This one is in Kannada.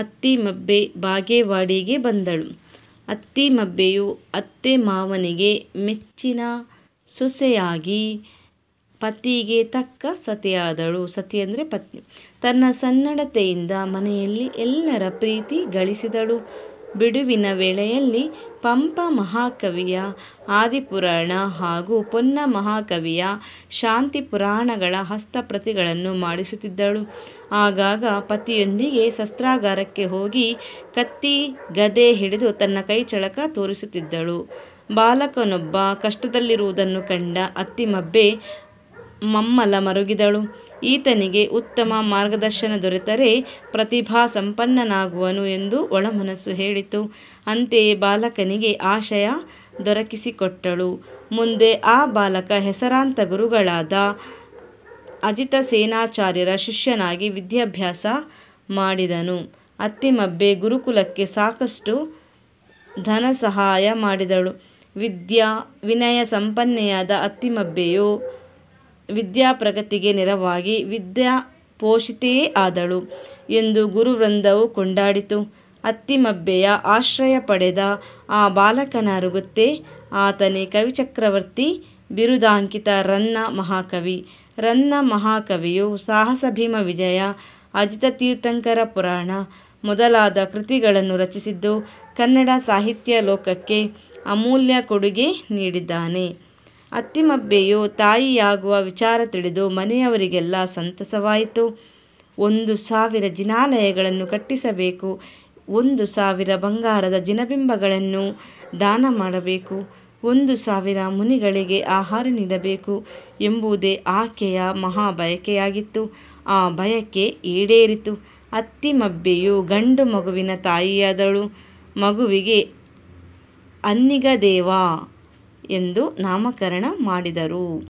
ಅತ್ತಿ ಮಬ್ಬೆ ಬಾಗೇವಾಡಿಗೆ ಬಂದಳು. ಅತ್ತಿ ಮಬ್ಬೆಯು ಅತ್ತೆ ಮಾವನಿಗೆ ಮೆಚ್ಚಿನ ಸೊಸೆಯಾಗಿ ಪತಿಗೆ ತಕ್ಕ ಸತಿಯಾದಳು. ಸತಿ ಅಂದರೆ ಪತ್ನಿ. ತನ್ನ ಸನ್ನಡತೆಯಿಂದ ಮನೆಯಲ್ಲಿ ಎಲ್ಲರ ಪ್ರೀತಿ ಗಳಿಸಿದಳು. ಬಿಡುವಿನ ವೇಳೆಯಲ್ಲಿ ಪಂಪ ಮಹಾಕವಿಯ ಆದಿಪುರಾಣ ಹಾಗೂ ಪೊನ್ನ ಮಹಾಕವಿಯ ಶಾಂತಿ ಪುರಾಣಗಳ ಹಸ್ತಪ್ರತಿಗಳನ್ನು ಮಾಡಿಸುತ್ತಿದ್ದಳು ಆಗಾಗ ಪತಿಯೊಂದಿಗೆ ಶಸ್ತ್ರಾಗಾರಕ್ಕೆ ಹೋಗಿ ಕತ್ತಿ ಗದೆ ಹಿಡಿದು ತನ್ನ ಕೈಚಳಕ ತೋರಿಸುತ್ತಿದ್ದಳು ಬಾಲಕನೊಬ್ಬ ಕಷ್ಟದಲ್ಲಿರುವುದನ್ನು ಕಂಡ ಅತ್ತಿಮಬ್ಬೆ ಮಮ್ಮಲ ಮರುಗಿದಳು ಈತನಿಗೆ ಉತ್ತಮ ಮಾರ್ಗದರ್ಶನ ದೊರೆತರೆ ಪ್ರತಿಭಾ ಸಂಪನ್ನನಾಗುವನು ಎಂದು ಒಳಮನಸ್ಸು ಹೇಳಿತು ಅಂತೆಯೇ ಬಾಲಕನಿಗೆ ಆಶಯ ದೊರಕಿಸಿಕೊಟ್ಟಳು ಮುಂದೆ ಆ ಬಾಲಕ ಹೆಸರಾಂತ ಗುರುಗಳಾದ ಅಜಿತ ಸೇನಾಚಾರ್ಯರ ಶಿಷ್ಯನಾಗಿ ವಿದ್ಯಾಭ್ಯಾಸ ಮಾಡಿದನು ಅತ್ತಿಮಬ್ಬೆ ಗುರುಕುಲಕ್ಕೆ ಸಾಕಷ್ಟು ಧನ ಸಹಾಯ ಮಾಡಿದಳು ವಿದ್ಯಾ ವಿನಯ ಸಂಪನ್ನೆಯಾದ ಅತ್ತಿಮಬ್ಬೆಯು ವಿದ್ಯಾ ಪ್ರಗತಿಗೆ ನೆರವಾಗಿ ವಿದ್ಯಾ ಪೋಷಿತೆಯೇ ಆದಳು ಎಂದು ಗುರುವೃಂದವು ಕೊಂಡಾಡಿತು ಅತ್ತಿಮಬ್ಬೆಯ ಆಶ್ರಯ ಪಡೆದ ಆ ಅರುಗುತ್ತೆ ಆತನೇ ಕವಿಚಕ್ರವರ್ತಿ ಬಿರುದಾಂಕಿತ ರನ್ನ ಮಹಾಕವಿ ರನ್ನ ಮಹಾಕವಿಯು ಸಾಹಸ ಭೀಮ ವಿಜಯ ಅಜಿತ ತೀರ್ಥಂಕರ ಪುರಾಣ ಮೊದಲಾದ ಕೃತಿಗಳನ್ನು ರಚಿಸಿದ್ದು ಕನ್ನಡ ಸಾಹಿತ್ಯ ಲೋಕಕ್ಕೆ ಅಮೂಲ್ಯ ಕೊಡುಗೆ ನೀಡಿದ್ದಾನೆ ಅತ್ತಿಮಬ್ಬೆಯು ತಾಯಿಯಾಗುವ ವಿಚಾರ ತಿಳಿದು ಮನೆಯವರಿಗೆಲ್ಲ ಸಂತಸವಾಯಿತು ಒಂದು ಸಾವಿರ ಜಿನಾಲಯಗಳನ್ನು ಕಟ್ಟಿಸಬೇಕು ಒಂದು ಸಾವಿರ ಬಂಗಾರದ ಜಿನಬಿಂಬಗಳನ್ನು ದಾನ ಮಾಡಬೇಕು ಒಂದು ಸಾವಿರ ಮುನಿಗಳಿಗೆ ಆಹಾರ ನೀಡಬೇಕು ಎಂಬುದೇ ಆಕೆಯ ಮಹಾಬಯಕೆಯಾಗಿತ್ತು ಆ ಬಯಕೆ ಈಡೇರಿತು ಅತ್ತಿಮಬ್ಬೆಯು ಗಂಡು ಮಗುವಿನ ತಾಯಿಯಾದಳು ಮಗುವಿಗೆ ಅನ್ನಿಗದೇವ ಎಂದು ನಾಮಕರಣ ಮಾಡಿದರು